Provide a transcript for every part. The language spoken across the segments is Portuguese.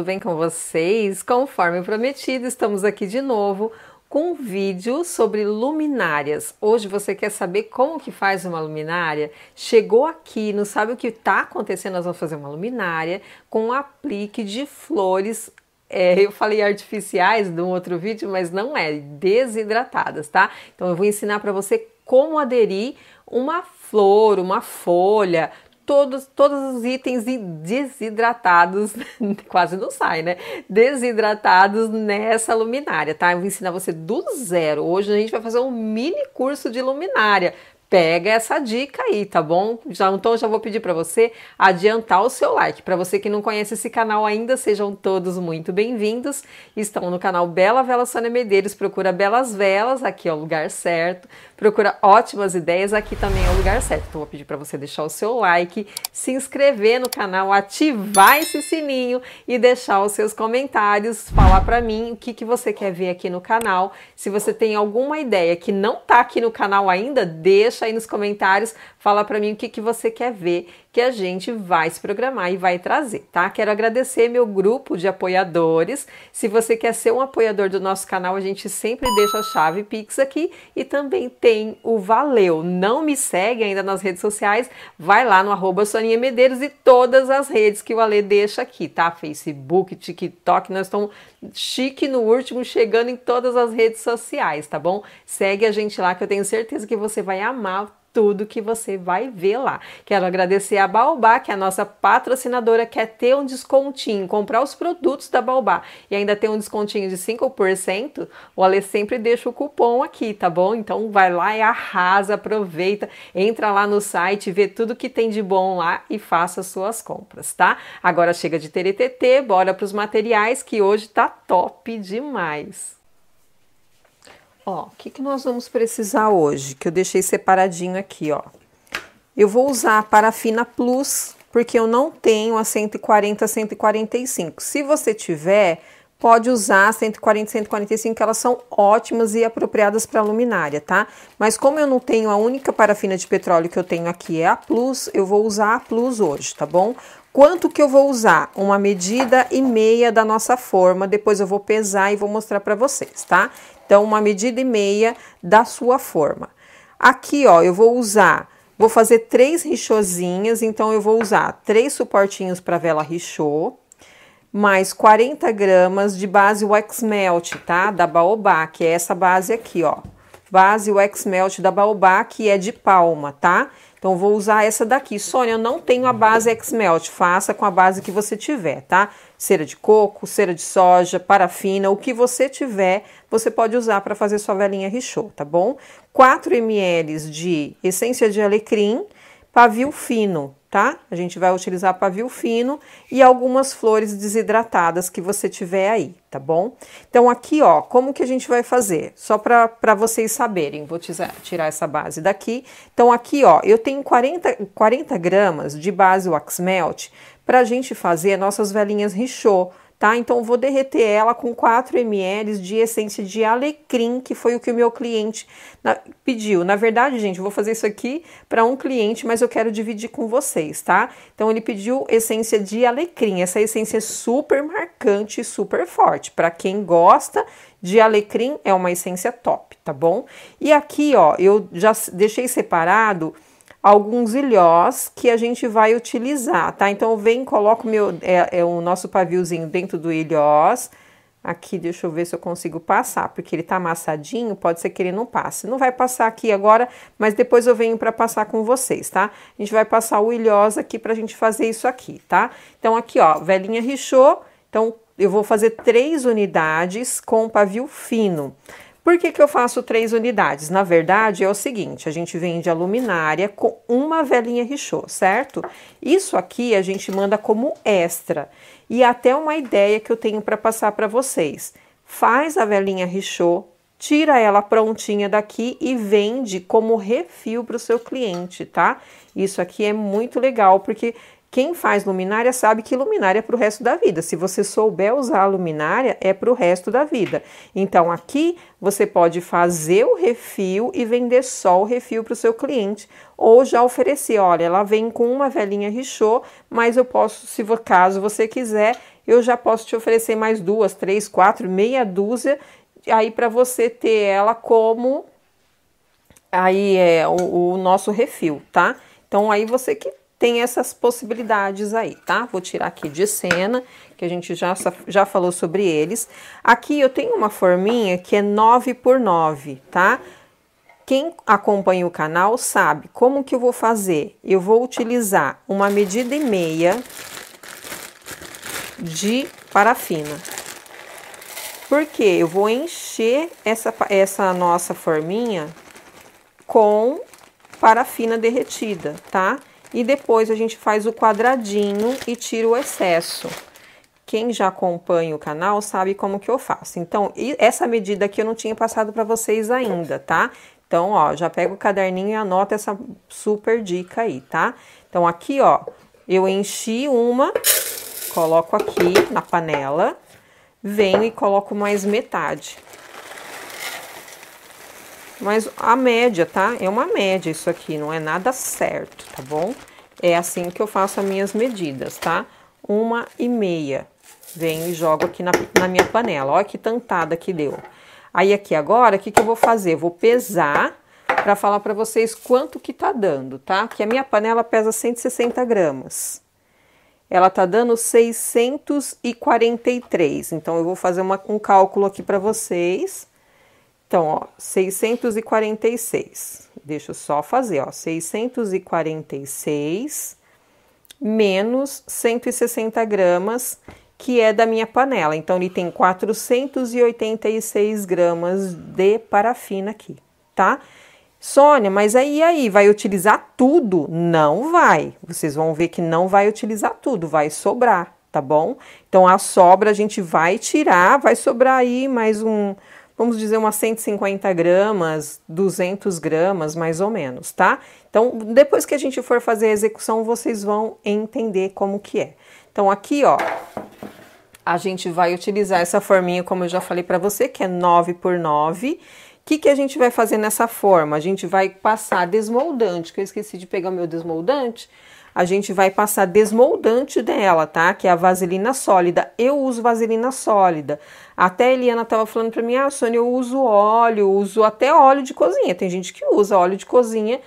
tudo bem com vocês? Conforme prometido, estamos aqui de novo com um vídeo sobre luminárias. Hoje você quer saber como que faz uma luminária? Chegou aqui, não sabe o que está acontecendo, nós vamos fazer uma luminária com um aplique de flores é, eu falei artificiais de um outro vídeo, mas não é, desidratadas, tá? Então eu vou ensinar para você como aderir uma flor, uma folha, todos, todos os itens desidratados, quase não sai, né? Desidratados nessa luminária, tá? Eu vou ensinar você do zero. Hoje a gente vai fazer um mini curso de luminária pega essa dica aí, tá bom? Já, então já vou pedir para você adiantar o seu like. Para você que não conhece esse canal ainda, sejam todos muito bem-vindos. Estão no canal Bela Vela Sônia Medeiros, procura Belas Velas, aqui é o lugar certo. Procura ótimas ideias, aqui também é o lugar certo. Então vou pedir para você deixar o seu like, se inscrever no canal, ativar esse sininho e deixar os seus comentários, falar para mim o que, que você quer ver aqui no canal. Se você tem alguma ideia que não tá aqui no canal ainda, deixa deixa aí nos comentários, fala para mim o que, que você quer ver que a gente vai se programar e vai trazer, tá? Quero agradecer meu grupo de apoiadores. Se você quer ser um apoiador do nosso canal, a gente sempre deixa a chave Pix aqui e também tem o Valeu. Não me segue ainda nas redes sociais, vai lá no arroba Soninha Medeiros e todas as redes que o Ale deixa aqui, tá? Facebook, TikTok, nós estamos chique no último, chegando em todas as redes sociais, tá bom? Segue a gente lá que eu tenho certeza que você vai amar tudo que você vai ver lá. Quero agradecer a Baobá, que é a nossa patrocinadora, quer é ter um descontinho, comprar os produtos da Baobá e ainda ter um descontinho de 5%, o Ale sempre deixa o cupom aqui, tá bom? Então vai lá e arrasa, aproveita, entra lá no site, vê tudo que tem de bom lá e faça suas compras, tá? Agora chega de TTT, bora para os materiais que hoje tá top demais. Ó, o que, que nós vamos precisar hoje? Que eu deixei separadinho aqui, ó. Eu vou usar parafina plus, porque eu não tenho a 140, 145. Se você tiver, pode usar a 140, 145, que elas são ótimas e apropriadas para luminária, tá? Mas como eu não tenho a única parafina de petróleo que eu tenho aqui é a plus, eu vou usar a plus hoje, tá bom? Quanto que eu vou usar? Uma medida e meia da nossa forma, depois eu vou pesar e vou mostrar para vocês, tá? Então, uma medida e meia da sua forma. Aqui, ó, eu vou usar, vou fazer três richozinhas, então eu vou usar três suportinhos para vela richô, mais 40 gramas de base wax melt, tá? Da Baobá, que é essa base aqui, ó. Base wax melt da Baobá, que é de palma, tá? Então, vou usar essa daqui. Sônia, eu não tenho a base X-Melt. Faça com a base que você tiver, tá? Cera de coco, cera de soja, parafina, o que você tiver, você pode usar para fazer sua velhinha richô, tá bom? 4 ml de essência de alecrim, pavio fino, tá? A gente vai utilizar pavio fino e algumas flores desidratadas que você tiver aí, tá bom? Então, aqui, ó, como que a gente vai fazer? Só para vocês saberem, vou tirar essa base daqui. Então, aqui, ó, eu tenho 40, 40 gramas de base wax melt para a gente fazer nossas velhinhas richô, tá? Então vou derreter ela com 4 ml de essência de alecrim, que foi o que o meu cliente pediu. Na verdade, gente, vou fazer isso aqui para um cliente, mas eu quero dividir com vocês, tá? Então ele pediu essência de alecrim. Essa essência é super marcante, super forte. Para quem gosta de alecrim, é uma essência top, tá bom? E aqui, ó, eu já deixei separado alguns ilhós que a gente vai utilizar, tá? Então, vem, coloco meu, é, é o nosso paviozinho dentro do ilhós. Aqui, deixa eu ver se eu consigo passar, porque ele tá amassadinho, pode ser que ele não passe. Não vai passar aqui agora, mas depois eu venho para passar com vocês, tá? A gente vai passar o ilhós aqui pra gente fazer isso aqui, tá? Então, aqui, ó, velhinha rixou. Então, eu vou fazer três unidades com pavio fino. Por que, que eu faço três unidades? Na verdade, é o seguinte: a gente vende a luminária com uma velinha richô, certo? Isso aqui a gente manda como extra. E é até uma ideia que eu tenho para passar para vocês: faz a velinha richô, tira ela prontinha daqui e vende como refil para o seu cliente, tá? Isso aqui é muito legal porque quem faz luminária sabe que luminária é para o resto da vida. Se você souber usar a luminária, é para o resto da vida. Então, aqui você pode fazer o refil e vender só o refil para o seu cliente. Ou já oferecer, olha, ela vem com uma velhinha richô, mas eu posso, se caso você quiser, eu já posso te oferecer mais duas, três, quatro, meia dúzia, aí para você ter ela como aí é o, o nosso refil, tá? Então aí você que tem essas possibilidades aí, tá? Vou tirar aqui de cena, que a gente já, já falou sobre eles. Aqui eu tenho uma forminha que é 9 por 9, tá? Quem acompanha o canal sabe como que eu vou fazer. Eu vou utilizar uma medida e meia de parafina. Porque eu vou encher essa, essa nossa forminha com parafina derretida, tá? E depois a gente faz o quadradinho e tira o excesso. Quem já acompanha o canal sabe como que eu faço. Então, essa medida aqui eu não tinha passado para vocês ainda, tá? Então, ó, já pega o caderninho e anota essa super dica aí, tá? Então, aqui, ó, eu enchi uma, coloco aqui na panela, venho e coloco mais metade. Mas a média, tá? É uma média isso aqui, não é nada certo, tá bom? É assim que eu faço as minhas medidas, tá? Uma e meia. Venho e jogo aqui na, na minha panela. Olha que tantada que deu. Aí aqui agora, o que, que eu vou fazer? Vou pesar para falar para vocês quanto que tá dando, tá? Que a minha panela pesa 160 gramas. Ela tá dando 643. Então, eu vou fazer uma, um cálculo aqui para vocês então, ó, 646. Deixa eu só fazer, ó, 646 menos 160 gramas, que é da minha panela. Então, ele tem 486 gramas de parafina aqui, tá? Sônia, mas aí, aí, vai utilizar tudo? Não vai. Vocês vão ver que não vai utilizar tudo, vai sobrar, tá bom? Então, a sobra a gente vai tirar, vai sobrar aí mais um vamos dizer umas 150 gramas, 200 gramas mais ou menos, tá? Então, depois que a gente for fazer a execução, vocês vão entender como que é. Então, aqui, ó, a gente vai utilizar essa forminha, como eu já falei para você, que é 9 por 9. O que, que a gente vai fazer nessa forma? A gente vai passar desmoldante, que eu esqueci de pegar o meu desmoldante a gente vai passar desmoldante dela, tá? Que é a vaselina sólida. Eu uso vaselina sólida. Até a Eliana tava falando para mim, ah, Sônia, eu uso óleo, uso até óleo de cozinha. Tem gente que usa óleo de cozinha.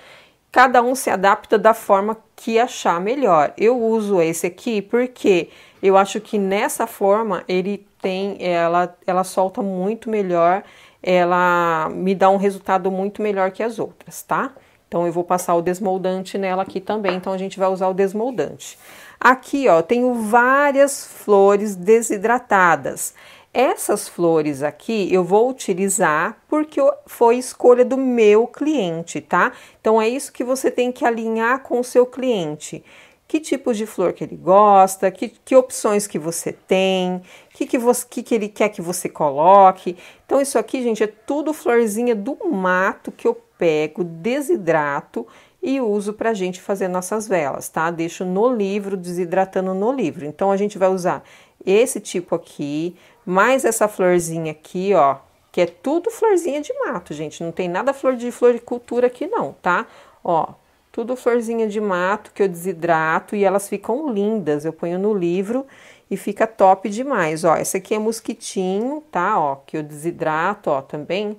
Cada um se adapta da forma que achar melhor. Eu uso esse aqui porque eu acho que nessa forma ele tem, ela, ela solta muito melhor, ela me dá um resultado muito melhor que as outras, tá? Então eu vou passar o desmoldante nela aqui também, então a gente vai usar o desmoldante. Aqui, ó, tenho várias flores desidratadas. Essas flores aqui eu vou utilizar porque foi escolha do meu cliente, tá? Então é isso que você tem que alinhar com o seu cliente. Que tipo de flor que ele gosta, que, que opções que você tem, que que, que que ele quer que você coloque. Então isso aqui, gente, é tudo florzinha do mato que eu pego, desidrato e uso para a gente fazer nossas velas, tá? Deixo no livro, desidratando no livro. Então a gente vai usar esse tipo aqui, mais essa florzinha aqui, ó, que é tudo florzinha de mato, gente. Não tem nada flor de floricultura aqui não, tá? Ó, tudo florzinha de mato que eu desidrato e elas ficam lindas. Eu ponho no livro e fica top demais, ó. Esse aqui é mosquitinho, tá? Ó, que eu desidrato, ó, também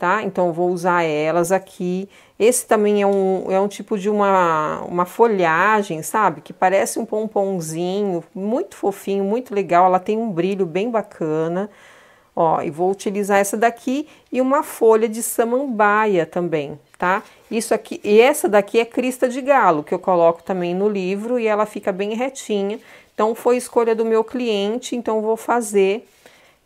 tá? Então, vou usar elas aqui. Esse também é um, é um tipo de uma, uma folhagem, sabe? Que parece um pomponzinho, muito fofinho, muito legal. Ela tem um brilho bem bacana. Ó, e vou utilizar essa daqui e uma folha de samambaia também, tá? Isso aqui, e essa daqui é crista de galo, que eu coloco também no livro e ela fica bem retinha. Então, foi escolha do meu cliente, então vou fazer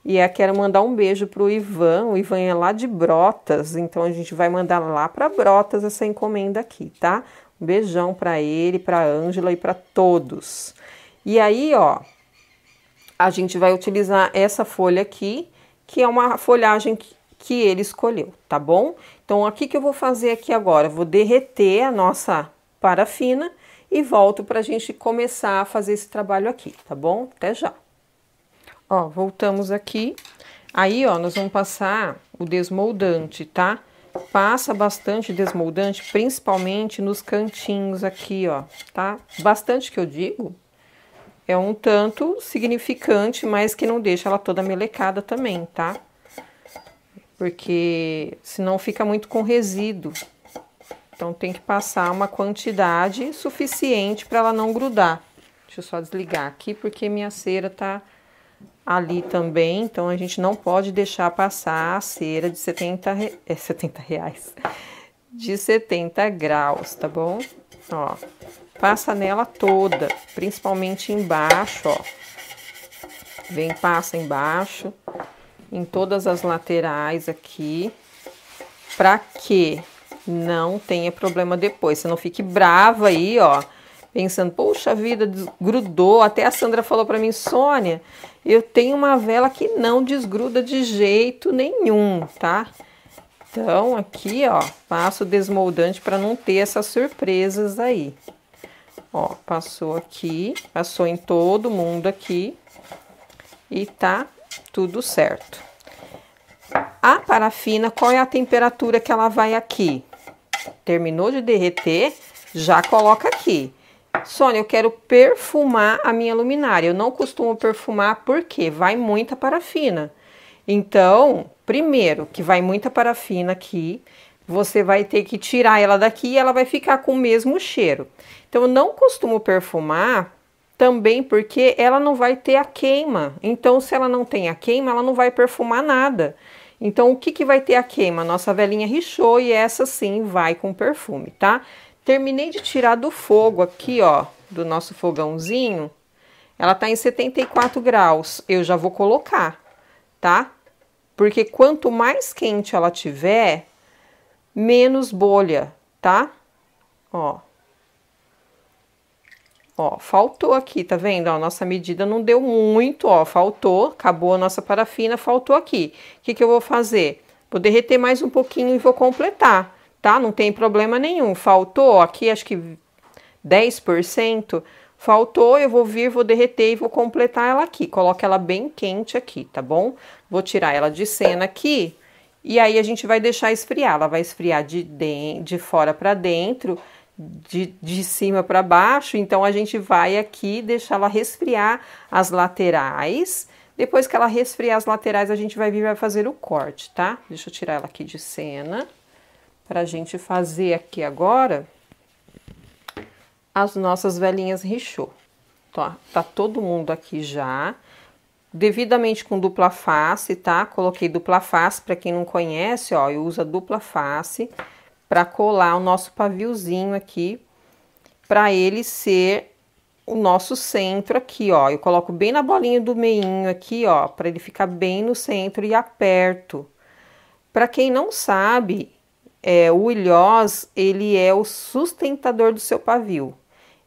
e eu quero mandar um beijo pro Ivan. O Ivan é lá de Brotas, então a gente vai mandar lá para Brotas essa encomenda aqui, tá? Um beijão para ele, para Ângela e para todos. E aí, ó, a gente vai utilizar essa folha aqui, que é uma folhagem que, que ele escolheu, tá bom? Então, aqui que eu vou fazer aqui agora, vou derreter a nossa parafina e volto para a gente começar a fazer esse trabalho aqui, tá bom? Até já! Ó, voltamos aqui. Aí, ó, nós vamos passar o desmoldante, tá? Passa bastante desmoldante, principalmente nos cantinhos aqui, ó, tá? Bastante que eu digo, é um tanto significante, mas que não deixa ela toda melecada também, tá? Porque senão fica muito com resíduo. Então tem que passar uma quantidade suficiente para ela não grudar. Deixa eu só desligar aqui porque minha cera tá ali também, então a gente não pode deixar passar a cera de 70, re... é, 70 reais, de 70 graus, tá bom? Ó, passa nela toda, principalmente embaixo, ó. Vem, passa embaixo, em todas as laterais aqui, para que não tenha problema depois. Você não fique brava aí, ó, pensando, poxa vida, grudou. Até a Sandra falou para mim, Sônia, eu tenho uma vela que não desgruda de jeito nenhum, tá? Então, aqui, ó, passo o desmoldante para não ter essas surpresas aí. Ó, passou aqui, passou em todo mundo aqui e tá tudo certo. A parafina, qual é a temperatura que ela vai aqui? Terminou de derreter, já coloca aqui. Sônia, eu quero perfumar a minha luminária. Eu não costumo perfumar porque vai muita parafina. Então, primeiro, que vai muita parafina aqui, você vai ter que tirar ela daqui e ela vai ficar com o mesmo cheiro. Então, eu não costumo perfumar também porque ela não vai ter a queima. Então, se ela não tem a queima, ela não vai perfumar nada. Então, o que, que vai ter a queima? Nossa velhinha richou e essa sim vai com perfume, tá? Terminei de tirar do fogo aqui, ó, do nosso fogãozinho. Ela tá em 74 graus. Eu já vou colocar, tá? Porque quanto mais quente ela tiver, menos bolha, tá? Ó. Ó, faltou aqui, tá vendo? A nossa medida não deu muito, ó, faltou, acabou a nossa parafina, faltou aqui. O que, que eu vou fazer? Vou derreter mais um pouquinho e vou completar tá? Não tem problema nenhum. Faltou, aqui acho que 10%, faltou, eu vou vir, vou derreter e vou completar ela aqui. Coloca ela bem quente aqui, tá bom? Vou tirar ela de cena aqui e aí a gente vai deixar esfriar. Ela vai esfriar de, de, de fora para dentro, de, de cima para baixo. Então a gente vai aqui deixar ela resfriar as laterais. Depois que ela resfriar as laterais, a gente vai vir vai fazer o corte, tá? Deixa eu tirar ela aqui de cena para a gente fazer aqui agora as nossas velhinhas richô. Tá, tá todo mundo aqui já, devidamente com dupla face, tá? Coloquei dupla face, para quem não conhece, ó, eu uso a dupla face para colar o nosso paviozinho aqui, para ele ser o nosso centro aqui, ó. Eu coloco bem na bolinha do meinho aqui, ó, para ele ficar bem no centro e aperto. Para quem não sabe, é, o ilhós, ele é o sustentador do seu pavio.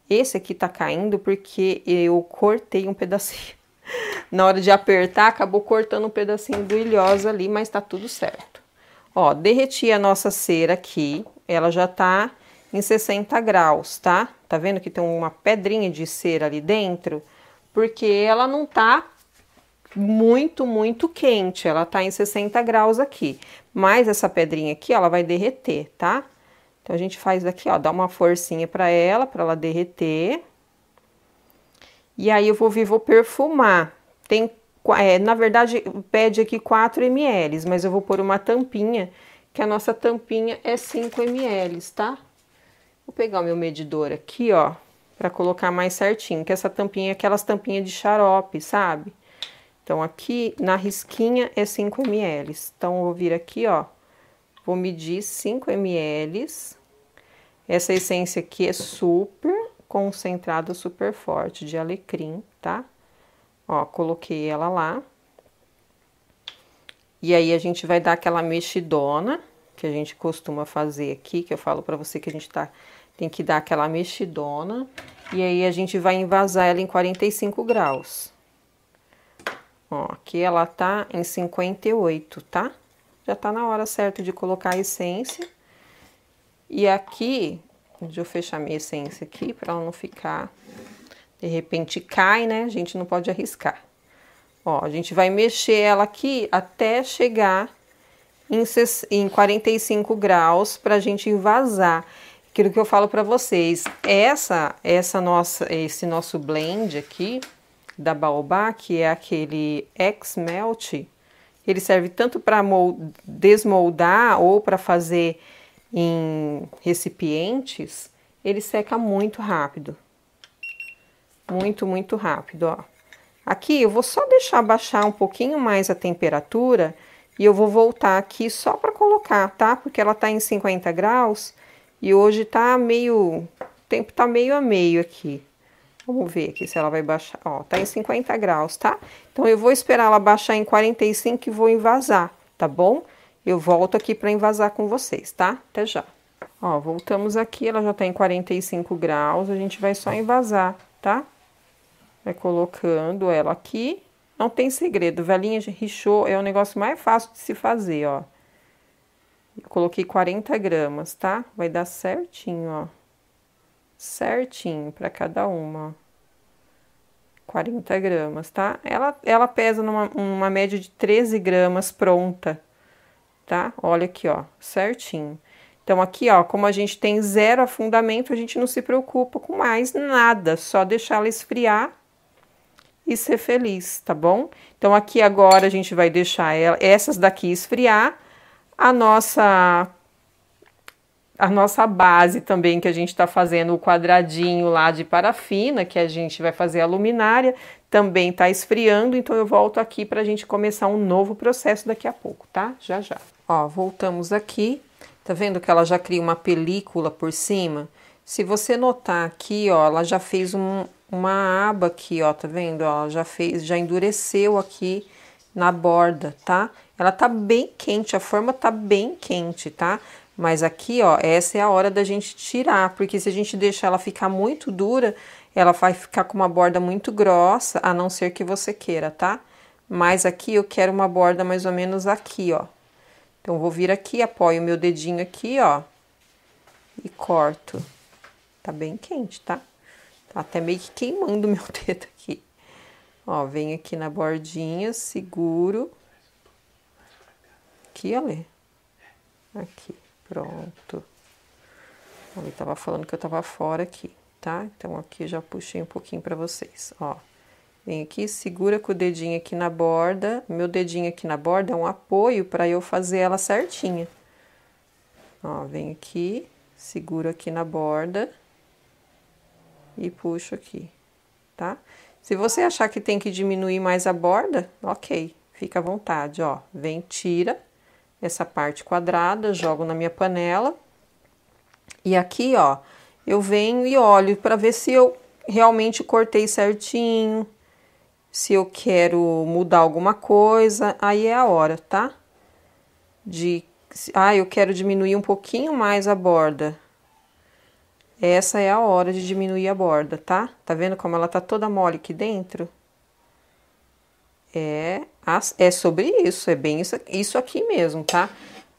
Esse aqui tá caindo porque eu cortei um pedacinho. Na hora de apertar, acabou cortando um pedacinho do ilhós ali, mas tá tudo certo. Ó, derreti a nossa cera aqui, ela já tá em 60 graus, tá? Tá vendo que tem uma pedrinha de cera ali dentro? Porque ela não tá muito, muito quente. Ela tá em 60 graus aqui. Mas essa pedrinha aqui, ela vai derreter, tá? Então, a gente faz aqui, ó, dá uma forcinha pra ela, pra ela derreter. E aí, eu vou vir, vou perfumar. Tem, é, na verdade, pede aqui 4 ml, mas eu vou pôr uma tampinha, que a nossa tampinha é 5 ml, tá? Vou pegar o meu medidor aqui, ó, pra colocar mais certinho, que essa tampinha é aquelas tampinhas de xarope, Sabe? Então, aqui na risquinha é 5 ml. Então, vou vir aqui, ó, vou medir 5 ml. Essa essência aqui é super concentrada, super forte, de alecrim, tá? Ó, coloquei ela lá. E aí, a gente vai dar aquela mexidona, que a gente costuma fazer aqui, que eu falo pra você que a gente tá... Tem que dar aquela mexidona. E aí, a gente vai envasar ela em 45 graus. Ó, aqui ela tá em 58, tá? Já tá na hora certa de colocar a essência. E aqui, deixa eu fechar minha essência aqui para ela não ficar... De repente cai, né? A gente não pode arriscar. Ó, a gente vai mexer ela aqui até chegar em, em 45 graus para a gente vazar. Aquilo que eu falo para vocês, essa, essa nossa, esse nosso blend aqui, da baobá, que é aquele ex-melt, ele serve tanto para desmoldar ou para fazer em recipientes, ele seca muito rápido. Muito, muito rápido, ó. Aqui eu vou só deixar baixar um pouquinho mais a temperatura e eu vou voltar aqui só para colocar, tá? Porque ela tá em 50 graus e hoje tá meio, o tempo tá meio a meio aqui. Vamos ver aqui se ela vai baixar. Ó, tá em 50 graus, tá? Então, eu vou esperar ela baixar em 45 e vou envasar, tá bom? Eu volto aqui para envasar com vocês, tá? Até já. Ó, voltamos aqui, ela já tá em 45 graus, a gente vai só envasar, tá? Vai colocando ela aqui. Não tem segredo, velhinha de richô é o negócio mais fácil de se fazer, ó. Eu coloquei 40 gramas, tá? Vai dar certinho, ó certinho para cada uma. 40 gramas, tá? Ela, ela pesa numa uma média de 13 gramas pronta, tá? Olha aqui, ó, certinho. Então, aqui, ó, como a gente tem zero afundamento, a gente não se preocupa com mais nada, só deixar ela esfriar e ser feliz, tá bom? Então, aqui agora a gente vai deixar ela, essas daqui esfriar. A nossa a nossa base também que a gente está fazendo o quadradinho lá de parafina, que a gente vai fazer a luminária, também está esfriando, então eu volto aqui para a gente começar um novo processo daqui a pouco, tá? Já já. Ó, voltamos aqui, tá vendo que ela já cria uma película por cima? Se você notar aqui, ó, ela já fez um, uma aba aqui, ó, tá vendo? Ó, ela já fez, já endureceu aqui na borda, tá? Ela tá bem quente, a forma tá bem quente, tá? Mas aqui, ó, essa é a hora da gente tirar, porque se a gente deixar ela ficar muito dura, ela vai ficar com uma borda muito grossa, a não ser que você queira, tá? Mas aqui eu quero uma borda mais ou menos aqui, ó. Então, vou vir aqui, apoio meu dedinho aqui, ó, e corto. Tá bem quente, tá? Tá até meio que queimando meu dedo aqui. Ó, venho aqui na bordinha, seguro. Aqui, olha. Aqui. Pronto. Ele tava falando que eu tava fora aqui, tá? Então aqui já puxei um pouquinho para vocês, ó. Vem aqui, segura com o dedinho aqui na borda. Meu dedinho aqui na borda é um apoio para eu fazer ela certinha. Ó, vem aqui, seguro aqui na borda e puxo aqui, tá? Se você achar que tem que diminuir mais a borda, ok, fica à vontade, ó. Vem, tira essa parte quadrada, jogo na minha panela. E aqui, ó, eu venho e olho para ver se eu realmente cortei certinho, se eu quero mudar alguma coisa, aí é a hora, tá? De ah, eu quero diminuir um pouquinho mais a borda. Essa é a hora de diminuir a borda, tá? Tá vendo como ela tá toda mole aqui dentro? é, é sobre isso, é bem isso, isso aqui mesmo, tá?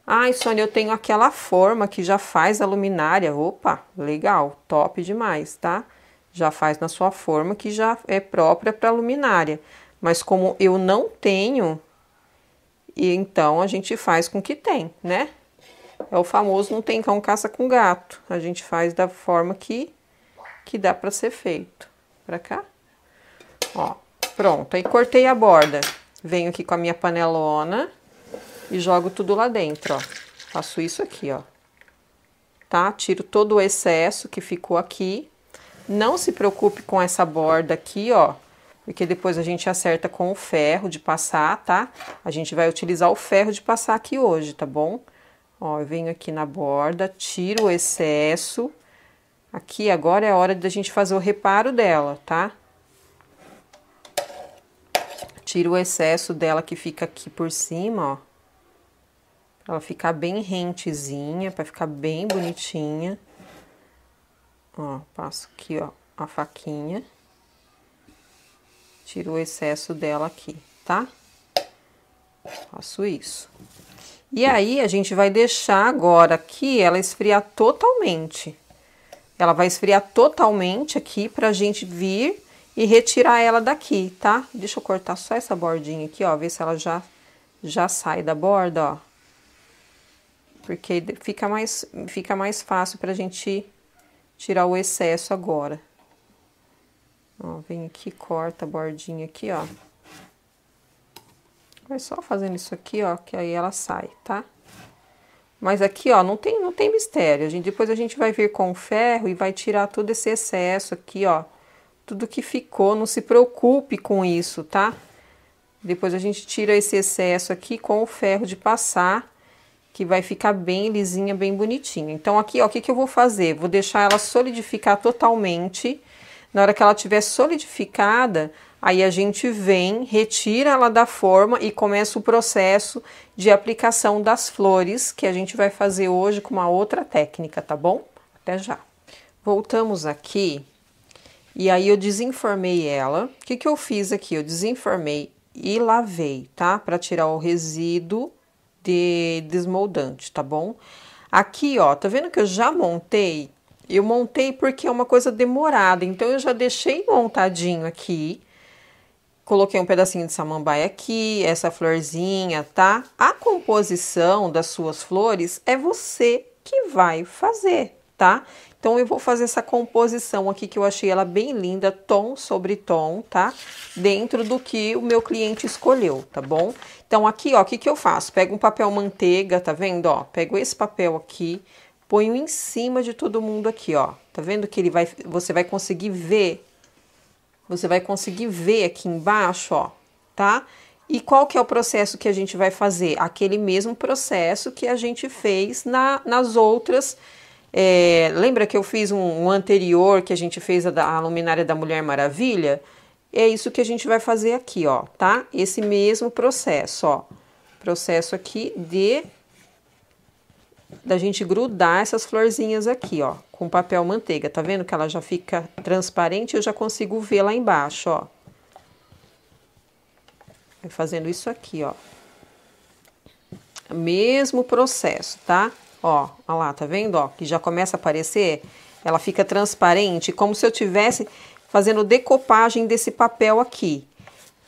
Ai, Sônia, eu tenho aquela forma que já faz a luminária. Opa, legal, top demais, tá? Já faz na sua forma que já é própria para luminária. Mas como eu não tenho, então a gente faz com que tem, né? É o famoso não tem cão caça com gato. A gente faz da forma que que dá para ser feito. Para cá. Ó, Pronto, aí cortei a borda. Venho aqui com a minha panelona e jogo tudo lá dentro, ó. Faço isso aqui, ó. Tá? Tiro todo o excesso que ficou aqui. Não se preocupe com essa borda aqui, ó. Porque depois a gente acerta com o ferro de passar, tá? A gente vai utilizar o ferro de passar aqui hoje, tá bom? Ó, eu venho aqui na borda, tiro o excesso. Aqui agora é a hora da gente fazer o reparo dela, tá? Tiro o excesso dela que fica aqui por cima, ó. Pra ela ficar bem rentezinha, pra ficar bem bonitinha. Ó, passo aqui, ó, a faquinha. Tiro o excesso dela aqui, tá? Faço isso. E aí, a gente vai deixar agora aqui ela esfriar totalmente. Ela vai esfriar totalmente aqui pra gente vir e retirar ela daqui, tá? Deixa eu cortar só essa bordinha aqui, ó, ver se ela já, já sai da borda, ó. Porque fica mais, fica mais fácil pra gente tirar o excesso agora. Ó, vem aqui, corta a bordinha aqui, ó. Vai só fazendo isso aqui, ó, que aí ela sai, tá? Mas aqui, ó, não tem, não tem mistério. A gente, depois a gente vai vir com o ferro e vai tirar todo esse excesso aqui, ó tudo que ficou, não se preocupe com isso, tá? Depois a gente tira esse excesso aqui com o ferro de passar, que vai ficar bem lisinha, bem bonitinha. Então, aqui, ó, o que, que eu vou fazer? Vou deixar ela solidificar totalmente. Na hora que ela tiver solidificada, aí a gente vem, retira ela da forma e começa o processo de aplicação das flores, que a gente vai fazer hoje com uma outra técnica, tá bom? Até já. Voltamos aqui e aí eu desenformei ela. O que, que eu fiz aqui? Eu desenformei e lavei, tá? Para tirar o resíduo de desmoldante, tá bom? Aqui, ó, tá vendo que eu já montei? Eu montei porque é uma coisa demorada, então eu já deixei montadinho aqui. Coloquei um pedacinho de samambaia aqui, essa florzinha, tá? A composição das suas flores é você que vai fazer, tá? Então eu vou fazer essa composição aqui que eu achei ela bem linda, tom sobre tom, tá? Dentro do que o meu cliente escolheu, tá bom? Então aqui, ó, o que que eu faço? Pego um papel manteiga, tá vendo, ó? Pego esse papel aqui, ponho em cima de todo mundo aqui, ó. Tá vendo que ele vai você vai conseguir ver você vai conseguir ver aqui embaixo, ó, tá? E qual que é o processo que a gente vai fazer? Aquele mesmo processo que a gente fez na, nas outras é, lembra que eu fiz um, um, anterior que a gente fez a, a luminária da Mulher Maravilha? É isso que a gente vai fazer aqui, ó, tá? Esse mesmo processo, ó. Processo aqui de da gente grudar essas florzinhas aqui, ó, com papel manteiga. Tá vendo que ela já fica transparente? Eu já consigo ver lá embaixo, ó. Vai fazendo isso aqui, ó. Mesmo processo, tá? Ó, ó lá, tá vendo? Ó, que já começa a aparecer. Ela fica transparente, como se eu tivesse fazendo decopagem desse papel aqui.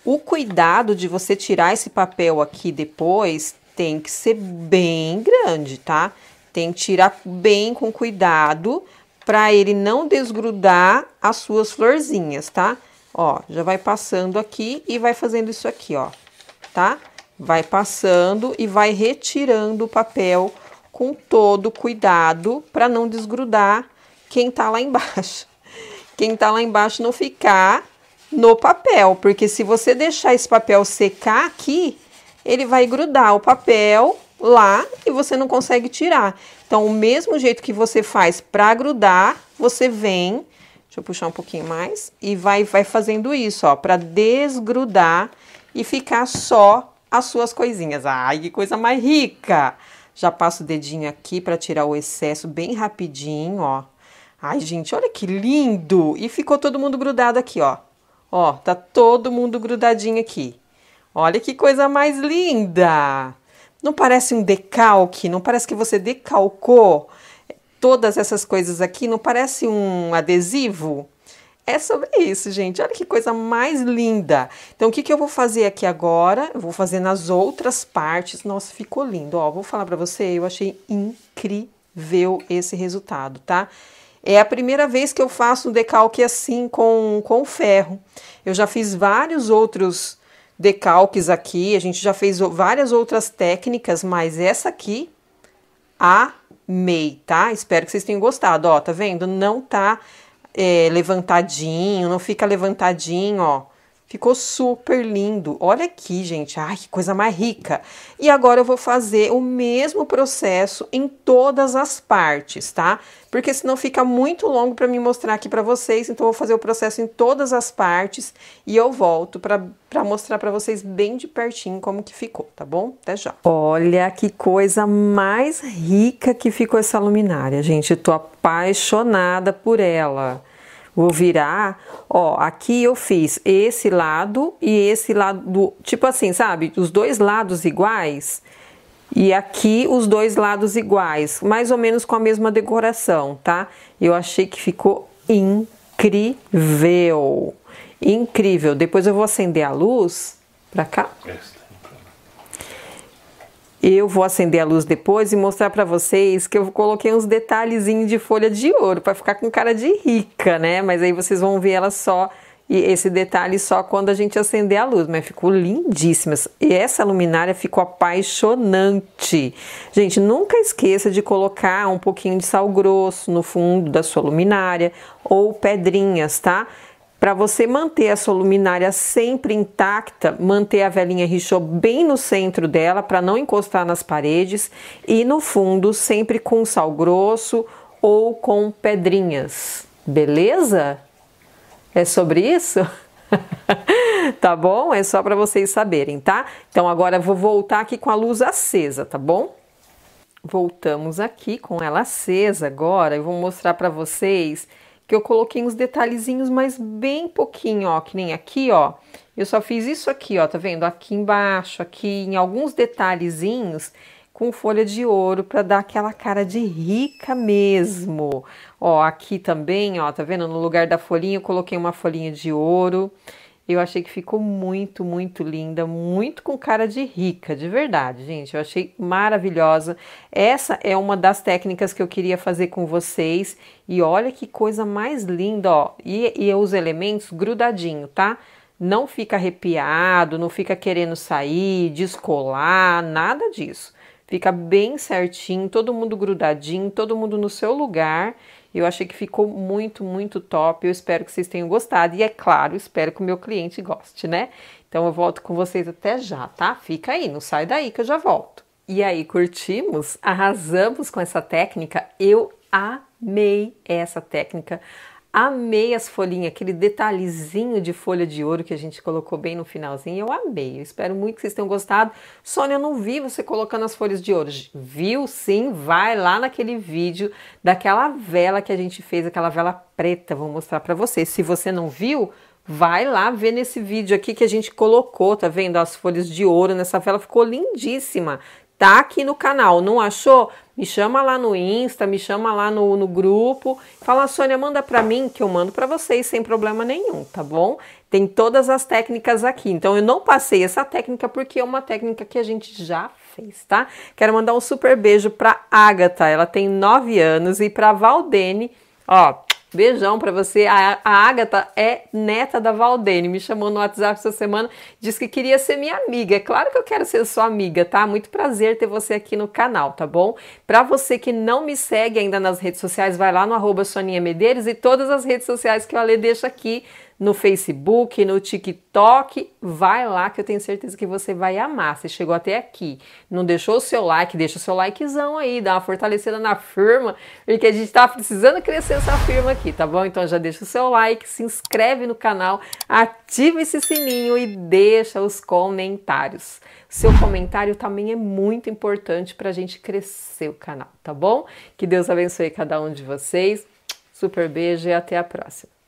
O cuidado de você tirar esse papel aqui depois tem que ser bem grande, tá? Tem que tirar bem com cuidado para ele não desgrudar as suas florzinhas, tá? Ó, já vai passando aqui e vai fazendo isso aqui, ó, tá? Vai passando e vai retirando o papel com todo cuidado para não desgrudar quem tá lá embaixo. Quem tá lá embaixo não ficar no papel, porque se você deixar esse papel secar aqui, ele vai grudar o papel lá e você não consegue tirar. Então, o mesmo jeito que você faz para grudar, você vem, deixa eu puxar um pouquinho mais, e vai, vai fazendo isso, ó, para desgrudar e ficar só as suas coisinhas. Ai, que coisa mais rica! Já passo o dedinho aqui para tirar o excesso bem rapidinho, ó. Ai, gente, olha que lindo! E ficou todo mundo grudado aqui, ó. Ó, tá todo mundo grudadinho aqui. Olha que coisa mais linda! Não parece um decalque? Não parece que você decalcou todas essas coisas aqui? Não parece um adesivo? É sobre isso, gente. Olha que coisa mais linda. Então, o que, que eu vou fazer aqui agora? Eu vou fazer nas outras partes. Nossa, ficou lindo. Ó, vou falar pra você, eu achei incrível esse resultado, tá? É a primeira vez que eu faço um decalque assim com, com ferro. Eu já fiz vários outros decalques aqui, a gente já fez várias outras técnicas, mas essa aqui amei, tá? Espero que vocês tenham gostado. Ó, tá vendo? Não tá é, levantadinho, não fica levantadinho, ó. Ficou super lindo. Olha aqui, gente. Ai, que coisa mais rica. E agora eu vou fazer o mesmo processo em todas as partes, tá? Porque senão fica muito longo para me mostrar aqui para vocês. Então eu vou fazer o processo em todas as partes e eu volto para mostrar para vocês bem de pertinho como que ficou, tá bom? Até já. Olha que coisa mais rica que ficou essa luminária, gente. Eu tô apaixonada por ela. Vou virar, ó, aqui eu fiz esse lado e esse lado, tipo assim, sabe? Os dois lados iguais. E aqui os dois lados iguais, mais ou menos com a mesma decoração, tá? Eu achei que ficou incrível. Incrível. Depois eu vou acender a luz pra cá. Esta. Eu vou acender a luz depois e mostrar para vocês que eu coloquei uns detalhezinhos de folha de ouro para ficar com cara de rica, né? Mas aí vocês vão ver ela só e esse detalhe só quando a gente acender a luz, mas ficou lindíssima. E essa luminária ficou apaixonante. Gente, nunca esqueça de colocar um pouquinho de sal grosso no fundo da sua luminária ou pedrinhas, tá? Para você manter a sua luminária sempre intacta, manter a velhinha Richot bem no centro dela para não encostar nas paredes e no fundo sempre com sal grosso ou com pedrinhas. Beleza? É sobre isso? tá bom? É só para vocês saberem, tá? Então agora vou voltar aqui com a luz acesa, tá bom? Voltamos aqui com ela acesa agora. Eu vou mostrar para vocês que eu coloquei uns detalhezinhos, mas bem pouquinho, ó, que nem aqui, ó. Eu só fiz isso aqui, ó, tá vendo? Aqui embaixo, aqui em alguns detalhezinhos com folha de ouro para dar aquela cara de rica mesmo. Ó, aqui também, ó, tá vendo? No lugar da folhinha eu coloquei uma folhinha de ouro. Eu achei que ficou muito, muito linda, muito com cara de rica, de verdade, gente. Eu achei maravilhosa. Essa é uma das técnicas que eu queria fazer com vocês. E olha que coisa mais linda, ó. E, e os elementos grudadinho, tá? Não fica arrepiado, não fica querendo sair, descolar, nada disso. Fica bem certinho, todo mundo grudadinho, todo mundo no seu lugar eu achei que ficou muito, muito top. Eu espero que vocês tenham gostado e é claro, espero que o meu cliente goste, né? Então eu volto com vocês até já, tá? Fica aí, não sai daí que eu já volto. E aí, curtimos? Arrasamos com essa técnica? Eu amei essa técnica. Amei as folhinhas, aquele detalhezinho de folha de ouro que a gente colocou bem no finalzinho. Eu amei. Eu espero muito que vocês tenham gostado. Sônia, eu não vi você colocando as folhas de ouro. Viu sim? Vai lá naquele vídeo daquela vela que a gente fez, aquela vela preta. Vou mostrar para vocês. Se você não viu, vai lá ver nesse vídeo aqui que a gente colocou, tá vendo? As folhas de ouro nessa vela ficou lindíssima tá aqui no canal. Não achou? Me chama lá no Insta, me chama lá no, no grupo. Fala, Sônia, manda para mim que eu mando para vocês sem problema nenhum, tá bom? Tem todas as técnicas aqui. Então eu não passei essa técnica porque é uma técnica que a gente já fez, tá? Quero mandar um super beijo para Agatha, ela tem 9 anos, e para Valdene, ó, Beijão para você. A, Agatha é neta da Valdene. Me chamou no WhatsApp essa semana, disse que queria ser minha amiga. É claro que eu quero ser sua amiga, tá? Muito prazer ter você aqui no canal, tá bom? Para você que não me segue ainda nas redes sociais, vai lá no arroba Soninha Medeiros e todas as redes sociais que o Ale deixa aqui no Facebook, no TikTok. Vai lá que eu tenho certeza que você vai amar. Você chegou até aqui, não deixou o seu like, deixa o seu likezão aí, dá uma fortalecida na firma, porque a gente está precisando crescer essa firma aqui, tá bom? Então já deixa o seu like, se inscreve no canal, ativa esse sininho e deixa os comentários. Seu comentário também é muito importante para a gente crescer o canal, tá bom? Que Deus abençoe cada um de vocês. Super beijo e até a próxima.